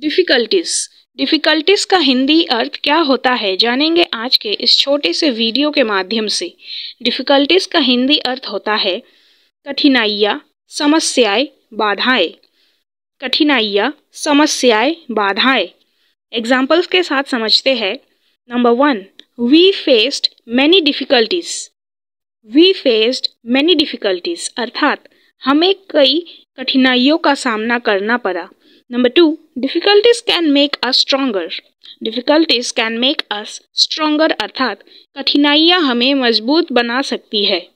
difficulties difficulties का हिंदी अर्थ क्या होता है जानेंगे आज के इस छोटे से वीडियो के माध्यम से डिफ़िकल्टीज़ का हिंदी अर्थ होता है कठिनाइयाँ समस्याएं बाधाएं कठिनाइयाँ समस्याएं बाधाएं एग्जाम्पल्स के साथ समझते हैं number one we faced many difficulties we faced many difficulties अर्थात हमें कई कठिनाइयों का सामना करना पड़ा number two difficulties can make us stronger difficulties can make us stronger अर्थात कठिनाइयाँ हमें मजबूत बना सकती है